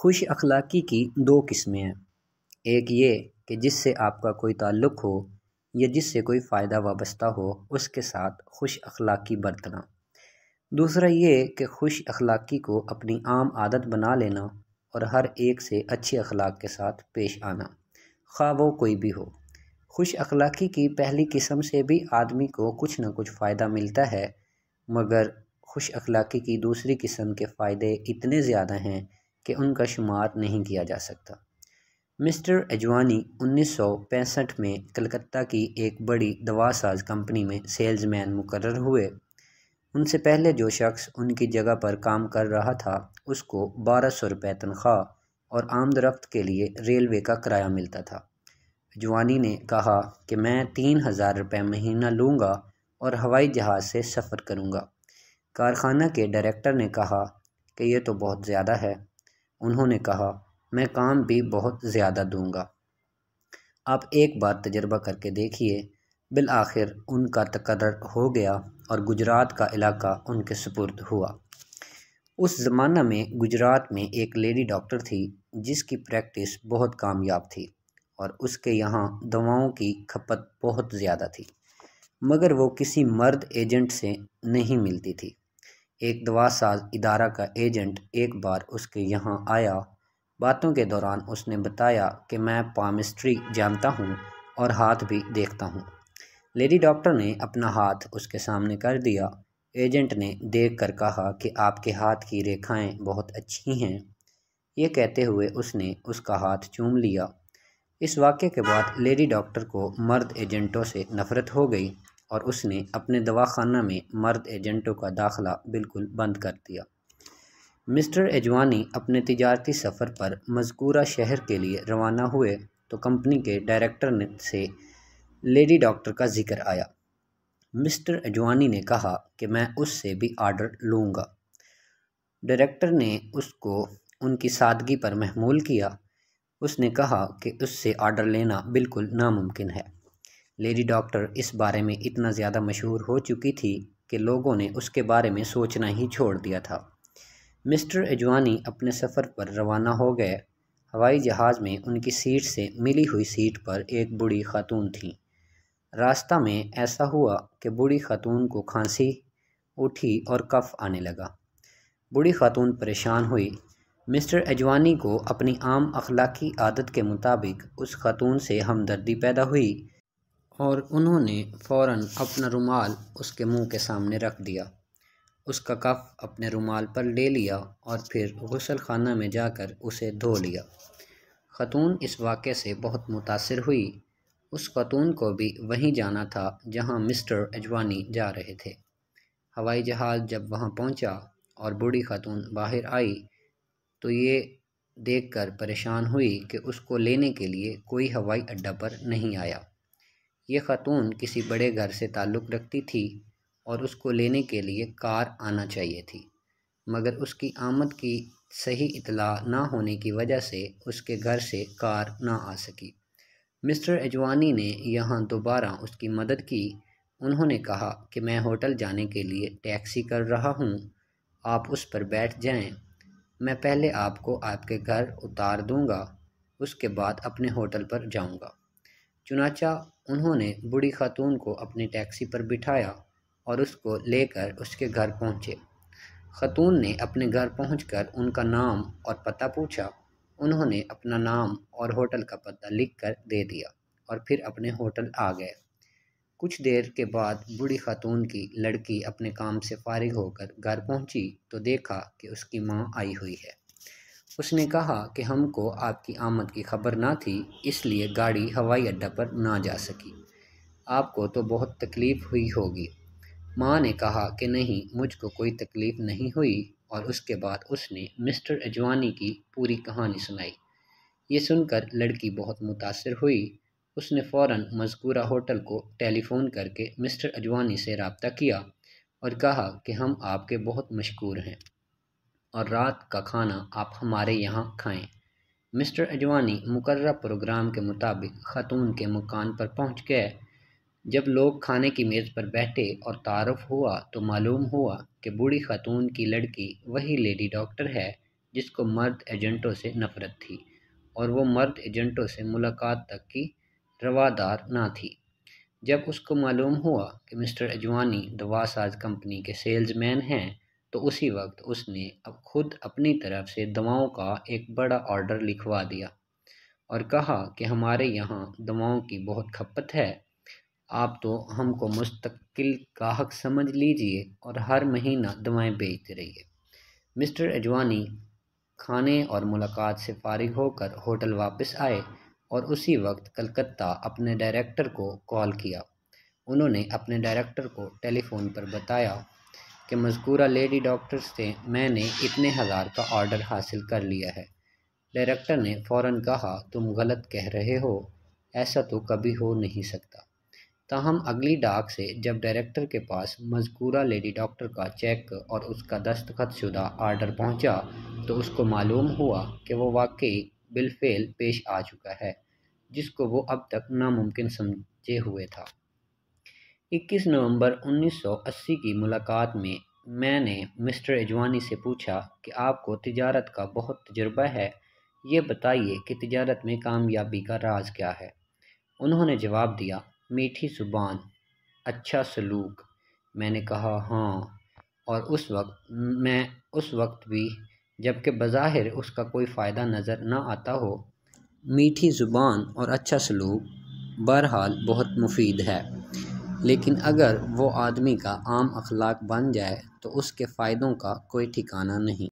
खुश अखलाक़ी की दो किस्में हैं एक ये कि जिससे आपका कोई ताल्लुक़ हो या जिससे कोई फ़ायदा वाबस्ता हो उसके साथ खुश अखलाक़ी बरतना दूसरा ये कि खुश अखलाक़ी को अपनी आम आदत बना लेना और हर एक से अच्छे अखलाक के साथ पेश आना खा वो कोई भी हो खुश अखलाक़ी की पहली किस्म से भी आदमी को कुछ ना कुछ फ़ायदा मिलता है मगर खुश अखलाक़ी की दूसरी किस्म के फ़ायदे इतने ज़्यादा हैं कि उनका शुमार नहीं किया जा सकता मिस्टर एजवानी 1965 में कलकत्ता की एक बड़ी दवासाज कंपनी में सेल्समैन मुकर्र हुए उनसे पहले जो शख्स उनकी जगह पर काम कर रहा था उसको बारह सौ रुपये तनख्वाह और आमदरफ्त के लिए रेलवे का किराया मिलता था जवानी ने कहा कि मैं तीन हज़ार रुपये महीना लूँगा और हवाई जहाज़ से सफ़र करूँगा कारखाना के डायरेक्टर ने कहा कि यह तो बहुत ज़्यादा है उन्होंने कहा मैं काम भी बहुत ज़्यादा दूंगा आप एक बार तजर्बा करके देखिए बिल आखिर उनका तकर्र हो गया और गुजरात का इलाका उनके सुपुर्द हुआ उस ज़माना में गुजरात में एक लेडी डॉक्टर थी जिसकी प्रैक्टिस बहुत कामयाब थी और उसके यहाँ दवाओं की खपत बहुत ज़्यादा थी मगर वो किसी मर्द एजेंट से नहीं मिलती थी एक दवा साज इदारा का एजेंट एक बार उसके यहाँ आया बातों के दौरान उसने बताया कि मैं पामिस्ट्री जानता हूँ और हाथ भी देखता हूँ लेडी डॉक्टर ने अपना हाथ उसके सामने कर दिया एजेंट ने देख कर कहा कि आपके हाथ की रेखाएं बहुत अच्छी हैं ये कहते हुए उसने उसका हाथ चूम लिया इस वाक्य के बाद लेडी डॉक्टर को मर्द एजेंटों से नफ़रत हो गई और उसने अपने दवाखाना में मर्द एजेंटों का दाखला बिल्कुल बंद कर दिया मिस्टर एजवानी अपने तजारती सफ़र पर मजकूरा शहर के लिए रवाना हुए तो कंपनी के डायरेक्टर ने से लेडी डॉक्टर का जिक्र आया मिस्टर एजवानी ने कहा कि मैं उससे भी आर्डर लूँगा डायरेक्टर ने उसको उनकी सादगी पर महमूल किया उसने कहा कि उससे आर्डर लेना बिल्कुल नामुमकिन है लेडी डॉक्टर इस बारे में इतना ज़्यादा मशहूर हो चुकी थी कि लोगों ने उसके बारे में सोचना ही छोड़ दिया था मिस्टर एजवानी अपने सफ़र पर रवाना हो गए हवाई जहाज़ में उनकी सीट से मिली हुई सीट पर एक बूढ़ी खातून थी रास्ता में ऐसा हुआ कि बूढ़ी खातून को खांसी उठी और कफ आने लगा बूढ़ी खातून परेशान हुई मिस्टर एजवानी को अपनी आम अखलाकी आदत के मुताबिक उस खातून से हमदर्दी पैदा हुई और उन्होंने फौरन अपना रुमाल उसके मुंह के सामने रख दिया उसका कफ अपने रुमाल पर ले लिया और फिर गसल खाना में जाकर उसे धो लिया खतून इस वाक़े से बहुत मुतासर हुई उस खतून को भी वहीं जाना था जहां मिस्टर अजवानी जा रहे थे हवाई जहाज़ जब वहां पहुंचा और बूढ़ी खतून बाहर आई तो ये देखकर परेशान हुई कि उसको लेने के लिए कोई हवाई अड्डा पर नहीं आया ये ख़तून किसी बड़े घर से ताल्लुक़ रखती थी और उसको लेने के लिए कार आना चाहिए थी मगर उसकी आमद की सही इतला ना होने की वजह से उसके घर से कार ना आ सकी मिस्टर एजवानी ने यहाँ दोबारा उसकी मदद की उन्होंने कहा कि मैं होटल जाने के लिए टैक्सी कर रहा हूँ आप उस पर बैठ जाएं। मैं पहले आपको आपके घर उतार दूँगा उसके बाद अपने होटल पर जाऊँगा चुनाचा उन्होंने बूढ़ी खातून को अपनी टैक्सी पर बिठाया और उसको लेकर उसके घर पहुँचे खतून ने अपने घर पहुंचकर उनका नाम और पता पूछा उन्होंने अपना नाम और होटल का पता लिखकर दे दिया और फिर अपने होटल आ गए कुछ देर के बाद बूढ़ी खातून की लड़की अपने काम से फारिग होकर घर पहुंची तो देखा कि उसकी माँ आई हुई है उसने कहा कि हमको आपकी आमद की खबर ना थी इसलिए गाड़ी हवाई अड्डा पर ना जा सकी आपको तो बहुत तकलीफ़ हुई होगी माँ ने कहा कि नहीं मुझको कोई तकलीफ़ नहीं हुई और उसके बाद उसने मिस्टर अजवानी की पूरी कहानी सुनाई ये सुनकर लड़की बहुत मुतासर हुई उसने फ़ौर मजकूरा होटल को टेलीफ़ोन करके मिस्टर अजवानी से रबता किया और कहा कि हम आपके बहुत मशहूर हैं और रात का खाना आप हमारे यहाँ खाएं मिस्टर अजवानी मुकर प्रोग्राम के मुताबिक ख़तून के मकान पर पहुँच गए जब लोग खाने की मेज़ पर बैठे और तारफ़ हुआ तो मालूम हुआ कि बूढ़ी ख़तून की लड़की वही लेडी डॉक्टर है जिसको मर्द एजेंटों से नफ़रत थी और वो मर्द एजेंटों से मुलाकात तक की रवादार ना थी जब उसको मालूम हुआ कि मिस्टर अजवानी दवा साज कंपनी के सेल्समैन हैं तो उसी वक्त उसने अब खुद अपनी तरफ से दवाओं का एक बड़ा ऑर्डर लिखवा दिया और कहा कि हमारे यहाँ दवाओं की बहुत खपत है आप तो हमको मुस्तकिल गाहक समझ लीजिए और हर महीना दवाएं बेचते रहिए मिस्टर अजवानी खाने और मुलाकात से फारिग होकर होटल वापस आए और उसी वक्त कलकत्ता अपने डायरेक्टर को कॉल किया उन्होंने अपने डायरेक्टर को टेलीफ़ोन पर बताया कि मजकूरा लेडी डॉक्टर से मैंने इतने हज़ार का ऑर्डर हासिल कर लिया है डायरेक्टर ने फ़ौर कहा तुम गलत कह रहे हो ऐसा तो कभी हो नहीं सकता ताहम अगली डाक से जब डायरेक्टर के पास मजकूरा लेडी डॉक्टर का चेक और उसका दस्तखत शुदा आर्डर पहुंचा, तो उसको मालूम हुआ कि वो वाकई बिलफेल पेश आ चुका है जिसको वो अब तक नामुमकिन समझे हुए था 21 नवंबर 1980 की मुलाकात में मैंने मिस्टर एजवानी से पूछा कि आपको तिजारत का बहुत तजर्बा है ये बताइए कि तिजारत में कामयाबी का राज क्या है उन्होंने जवाब दिया मीठी ज़ुबान अच्छा सलूक मैंने कहा हाँ और उस वक्त मैं उस वक्त भी जबकि बज़ाहिर उसका कोई फ़ायदा नज़र ना आता हो मीठी ज़ुबान और अच्छा सलूक बहरहाल बहुत मुफीद है लेकिन अगर वो आदमी का आम अख़लाक़ बन जाए तो उसके फ़ायदों का कोई ठिकाना नहीं